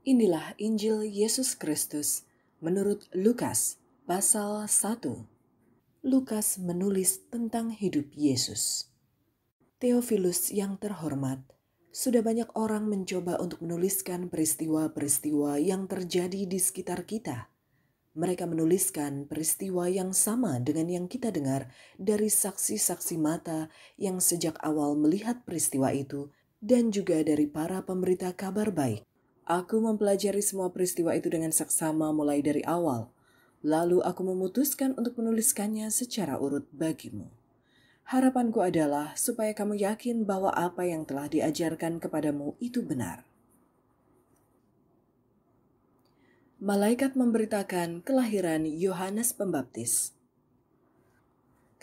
Inilah Injil Yesus Kristus menurut Lukas pasal 1. Lukas menulis tentang hidup Yesus. Teofilus yang terhormat, sudah banyak orang mencoba untuk menuliskan peristiwa-peristiwa yang terjadi di sekitar kita. Mereka menuliskan peristiwa yang sama dengan yang kita dengar dari saksi-saksi mata yang sejak awal melihat peristiwa itu dan juga dari para pemberita kabar baik Aku mempelajari semua peristiwa itu dengan seksama mulai dari awal. Lalu aku memutuskan untuk menuliskannya secara urut bagimu. Harapanku adalah supaya kamu yakin bahwa apa yang telah diajarkan kepadamu itu benar. Malaikat memberitakan kelahiran Yohanes Pembaptis.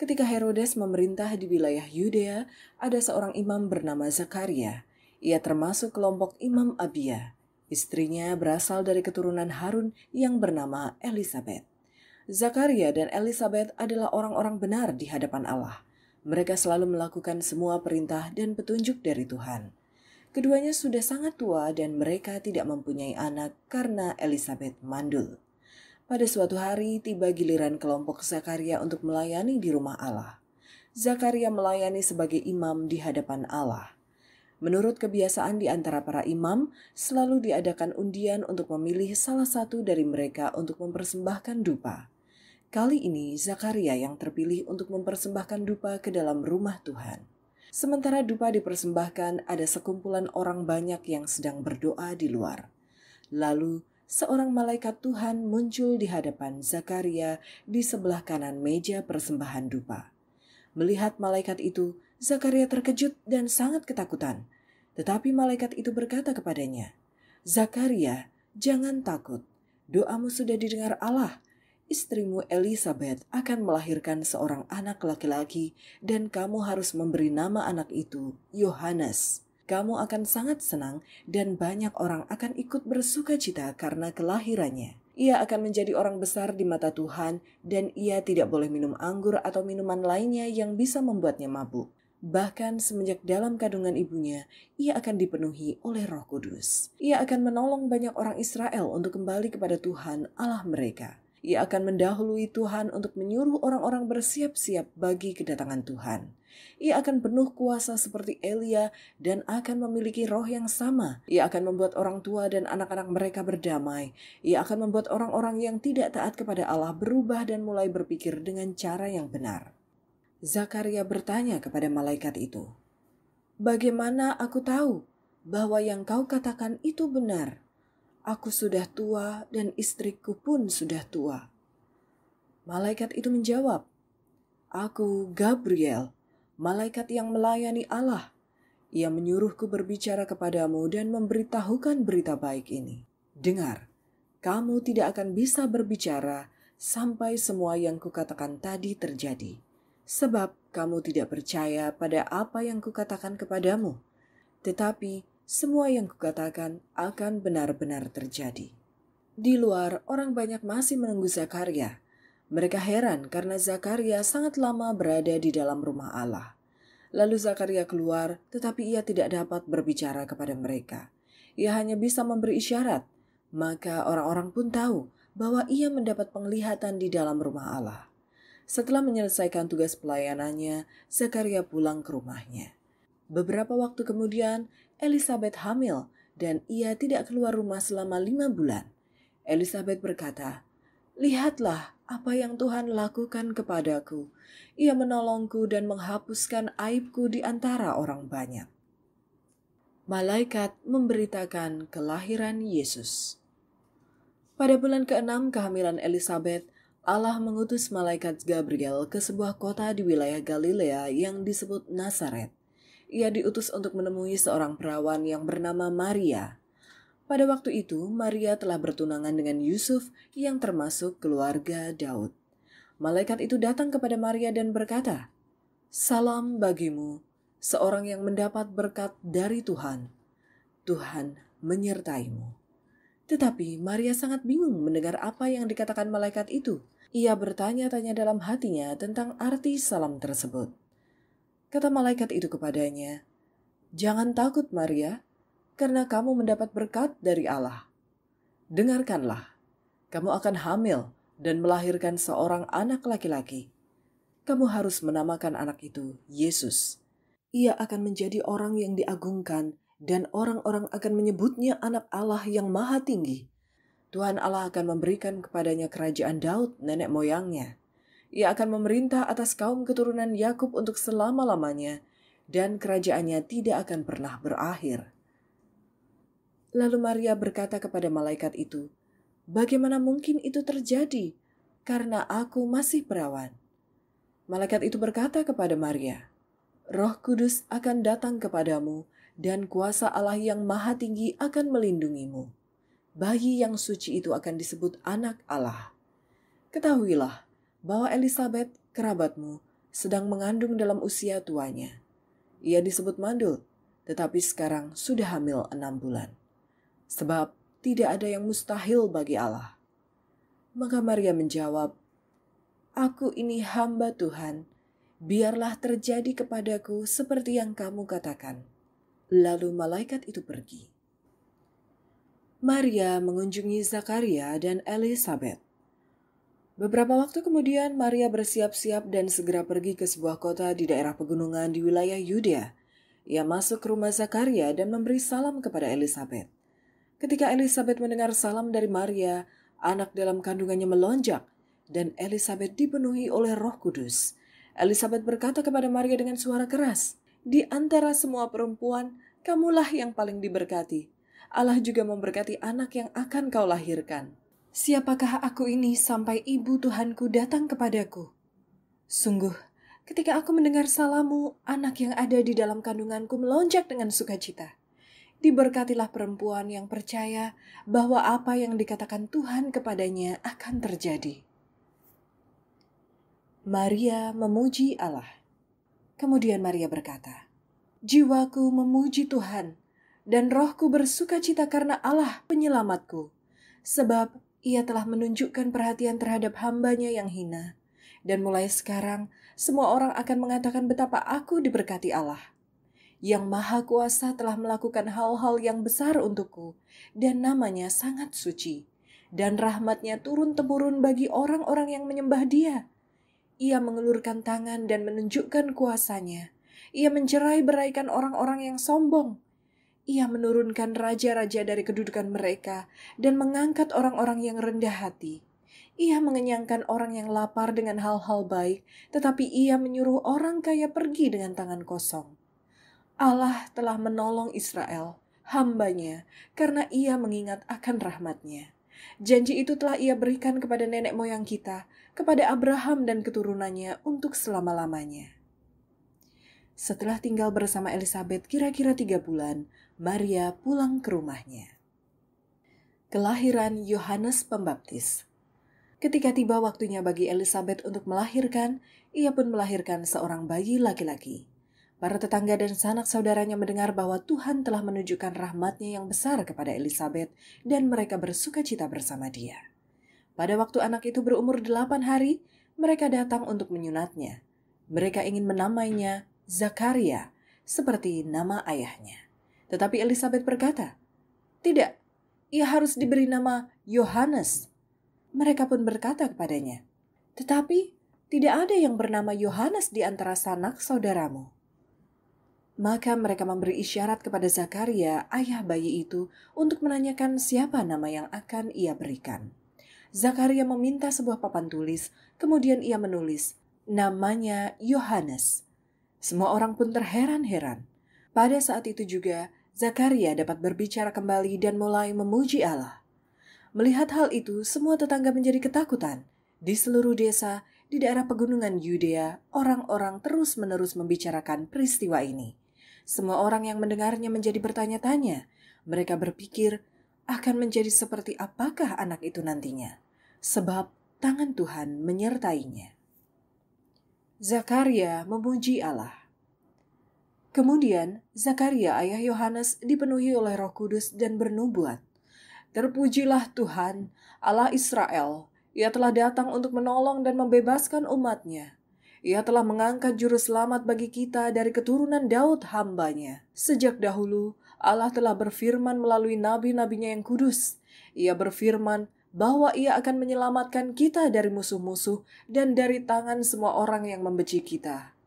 Ketika Herodes memerintah di wilayah Yudea, ada seorang imam bernama Zakaria. Ia termasuk kelompok Imam Abia Istrinya berasal dari keturunan Harun yang bernama Elizabeth. Zakaria dan Elizabeth adalah orang-orang benar di hadapan Allah. Mereka selalu melakukan semua perintah dan petunjuk dari Tuhan. Keduanya sudah sangat tua dan mereka tidak mempunyai anak karena Elizabeth mandul. Pada suatu hari tiba giliran kelompok Zakaria untuk melayani di rumah Allah. Zakaria melayani sebagai imam di hadapan Allah. Menurut kebiasaan di antara para imam, selalu diadakan undian untuk memilih salah satu dari mereka untuk mempersembahkan dupa. Kali ini Zakaria yang terpilih untuk mempersembahkan dupa ke dalam rumah Tuhan. Sementara dupa dipersembahkan, ada sekumpulan orang banyak yang sedang berdoa di luar. Lalu, seorang malaikat Tuhan muncul di hadapan Zakaria di sebelah kanan meja persembahan dupa. Melihat malaikat itu, Zakaria terkejut dan sangat ketakutan. Tetapi malaikat itu berkata kepadanya, Zakaria, jangan takut. Doamu sudah didengar Allah. Istrimu Elizabeth akan melahirkan seorang anak laki-laki dan kamu harus memberi nama anak itu Yohanes. Kamu akan sangat senang dan banyak orang akan ikut bersuka cita karena kelahirannya ia akan menjadi orang besar di mata Tuhan, dan ia tidak boleh minum anggur atau minuman lainnya yang bisa membuatnya mabuk. Bahkan semenjak dalam kandungan ibunya, ia akan dipenuhi oleh Roh Kudus. Ia akan menolong banyak orang Israel untuk kembali kepada Tuhan Allah mereka. Ia akan mendahului Tuhan untuk menyuruh orang-orang bersiap-siap bagi kedatangan Tuhan. Ia akan penuh kuasa seperti Elia dan akan memiliki roh yang sama. Ia akan membuat orang tua dan anak-anak mereka berdamai. Ia akan membuat orang-orang yang tidak taat kepada Allah berubah dan mulai berpikir dengan cara yang benar. Zakaria bertanya kepada malaikat itu, "Bagaimana aku tahu bahwa yang kau katakan itu benar? Aku sudah tua dan istriku pun sudah tua." Malaikat itu menjawab, "Aku Gabriel, malaikat yang melayani Allah. Ia menyuruhku berbicara kepadamu dan memberitahukan berita baik ini. Dengar, kamu tidak akan bisa berbicara sampai semua yang kukatakan tadi terjadi." sebab kamu tidak percaya pada apa yang kukatakan kepadamu. Tetapi semua yang kukatakan akan benar-benar terjadi. Di luar, orang banyak masih menunggu Zakaria. Mereka heran karena Zakaria sangat lama berada di dalam rumah Allah. Lalu Zakaria keluar, tetapi ia tidak dapat berbicara kepada mereka. Ia hanya bisa memberi isyarat, maka orang-orang pun tahu bahwa ia mendapat penglihatan di dalam rumah Allah. Setelah menyelesaikan tugas pelayanannya, Zakaria pulang ke rumahnya. Beberapa waktu kemudian, Elizabeth hamil dan ia tidak keluar rumah selama lima bulan. Elizabeth berkata, Lihatlah apa yang Tuhan lakukan kepadaku. Ia menolongku dan menghapuskan aibku di antara orang banyak. Malaikat memberitakan kelahiran Yesus. Pada bulan keenam kehamilan Elizabeth, Allah mengutus malaikat Gabriel ke sebuah kota di wilayah Galilea yang disebut Nazaret. Ia diutus untuk menemui seorang perawan yang bernama Maria. Pada waktu itu, Maria telah bertunangan dengan Yusuf yang termasuk keluarga Daud. Malaikat itu datang kepada Maria dan berkata, "Salam bagimu, seorang yang mendapat berkat dari Tuhan. Tuhan menyertaimu." Tetapi Maria sangat bingung mendengar apa yang dikatakan malaikat itu ia bertanya-tanya dalam hatinya tentang arti salam tersebut. Kata malaikat itu kepadanya, "Jangan takut, Maria, karena kamu mendapat berkat dari Allah. Dengarkanlah, kamu akan hamil dan melahirkan seorang anak laki-laki. Kamu harus menamakan anak itu Yesus. Ia akan menjadi orang yang diagungkan, dan orang-orang akan menyebutnya Anak Allah yang Maha Tinggi." Tuhan Allah akan memberikan kepadanya kerajaan Daud, nenek moyangnya. Ia akan memerintah atas kaum keturunan Yakub untuk selama-lamanya, dan kerajaannya tidak akan pernah berakhir. Lalu Maria berkata kepada malaikat itu, "Bagaimana mungkin itu terjadi? Karena aku masih perawan." Malaikat itu berkata kepada Maria, "Roh Kudus akan datang kepadamu, dan kuasa Allah yang Maha Tinggi akan melindungimu." bayi yang suci itu akan disebut anak Allah. Ketahuilah bahwa Elisabeth kerabatmu, sedang mengandung dalam usia tuanya. Ia disebut mandul, tetapi sekarang sudah hamil enam bulan. Sebab tidak ada yang mustahil bagi Allah. Maka Maria menjawab, Aku ini hamba Tuhan, biarlah terjadi kepadaku seperti yang kamu katakan. Lalu malaikat itu pergi. Maria mengunjungi Zakaria dan Elizabeth. Beberapa waktu kemudian, Maria bersiap-siap dan segera pergi ke sebuah kota di daerah pegunungan di wilayah Yudea. Ia masuk ke rumah Zakaria dan memberi salam kepada Elizabeth. Ketika Elizabeth mendengar salam dari Maria, anak dalam kandungannya melonjak, dan Elizabeth dipenuhi oleh Roh Kudus. Elizabeth berkata kepada Maria dengan suara keras, "Di antara semua perempuan, kamulah yang paling diberkati, Allah juga memberkati anak yang akan kau lahirkan. Siapakah aku ini sampai ibu Tuhanku datang kepadaku? Sungguh, ketika aku mendengar salamu, anak yang ada di dalam kandunganku melonjak dengan sukacita. Diberkatilah perempuan yang percaya bahwa apa yang dikatakan Tuhan kepadanya akan terjadi. Maria memuji Allah. Kemudian Maria berkata, "Jiwaku memuji Tuhan, dan rohku bersuka cita karena Allah penyelamatku, sebab ia telah menunjukkan perhatian terhadap hambanya yang hina. Dan mulai sekarang, semua orang akan mengatakan betapa aku diberkati Allah. Yang Maha Kuasa telah melakukan hal-hal yang besar untukku, dan namanya sangat suci. Dan rahmatnya turun-temurun bagi orang-orang yang menyembah dia. Ia mengelurkan tangan dan menunjukkan kuasanya. Ia mencerai beraikan orang-orang yang sombong ia menurunkan raja-raja dari kedudukan mereka dan mengangkat orang-orang yang rendah hati. Ia mengenyangkan orang yang lapar dengan hal-hal baik, tetapi ia menyuruh orang kaya pergi dengan tangan kosong. Allah telah menolong Israel, hambanya, karena ia mengingat akan rahmatnya. Janji itu telah ia berikan kepada nenek moyang kita, kepada Abraham dan keturunannya untuk selama-lamanya. Setelah tinggal bersama Elizabeth kira-kira tiga bulan, Maria pulang ke rumahnya. Kelahiran Yohanes Pembaptis. Ketika tiba waktunya bagi Elizabeth untuk melahirkan, ia pun melahirkan seorang bayi laki-laki. Para tetangga dan sanak saudaranya mendengar bahwa Tuhan telah menunjukkan rahmatnya yang besar kepada Elizabeth dan mereka bersuka cita bersama dia. Pada waktu anak itu berumur delapan hari, mereka datang untuk menyunatnya. Mereka ingin menamainya Zakaria, seperti nama ayahnya. Tetapi Elizabeth berkata, "Tidak, ia harus diberi nama Yohanes." Mereka pun berkata kepadanya, "Tetapi tidak ada yang bernama Yohanes di antara sanak saudaramu." Maka mereka memberi isyarat kepada Zakaria, ayah bayi itu, untuk menanyakan siapa nama yang akan ia berikan. Zakaria meminta sebuah papan tulis, kemudian ia menulis, "Namanya Yohanes." Semua orang pun terheran-heran. Pada saat itu juga, Zakaria dapat berbicara kembali dan mulai memuji Allah. Melihat hal itu, semua tetangga menjadi ketakutan. Di seluruh desa, di daerah pegunungan Yudea, orang-orang terus-menerus membicarakan peristiwa ini. Semua orang yang mendengarnya menjadi bertanya-tanya. Mereka berpikir, akan menjadi seperti apakah anak itu nantinya? Sebab tangan Tuhan menyertainya. Zakaria memuji Allah. Kemudian, Zakaria ayah Yohanes dipenuhi oleh roh kudus dan bernubuat. Terpujilah Tuhan, Allah Israel, ia telah datang untuk menolong dan membebaskan umatnya. Ia telah mengangkat juru selamat bagi kita dari keturunan Daud hambanya. Sejak dahulu, Allah telah berfirman melalui nabi-nabinya yang kudus. Ia berfirman bahwa ia akan menyelamatkan kita dari musuh-musuh dan dari tangan semua orang yang membenci kita.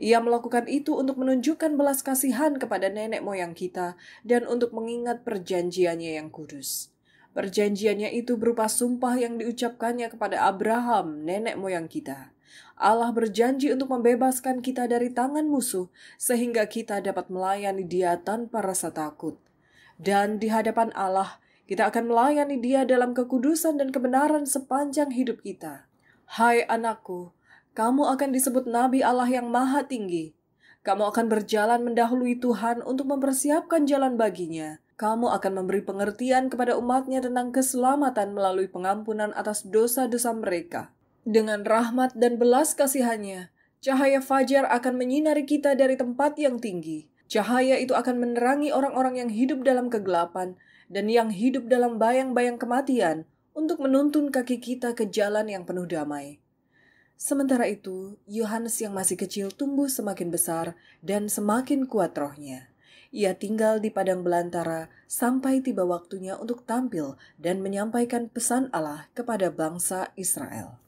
Ia melakukan itu untuk menunjukkan belas kasihan kepada nenek moyang kita dan untuk mengingat perjanjiannya yang kudus. Perjanjiannya itu berupa sumpah yang diucapkannya kepada Abraham, nenek moyang kita. Allah berjanji untuk membebaskan kita dari tangan musuh, sehingga kita dapat melayani Dia tanpa rasa takut. Dan di hadapan Allah, kita akan melayani Dia dalam kekudusan dan kebenaran sepanjang hidup kita. Hai anakku, kamu akan disebut Nabi Allah yang Maha Tinggi. Kamu akan berjalan mendahului Tuhan untuk mempersiapkan jalan baginya. Kamu akan memberi pengertian kepada umatnya tentang keselamatan melalui pengampunan atas dosa-dosa mereka. Dengan rahmat dan belas kasihannya, cahaya fajar akan menyinari kita dari tempat yang tinggi. Cahaya itu akan menerangi orang-orang yang hidup dalam kegelapan dan yang hidup dalam bayang-bayang kematian untuk menuntun kaki kita ke jalan yang penuh damai. Sementara itu, Yohanes yang masih kecil tumbuh semakin besar dan semakin kuat rohnya. Ia tinggal di padang belantara sampai tiba waktunya untuk tampil dan menyampaikan pesan Allah kepada bangsa Israel.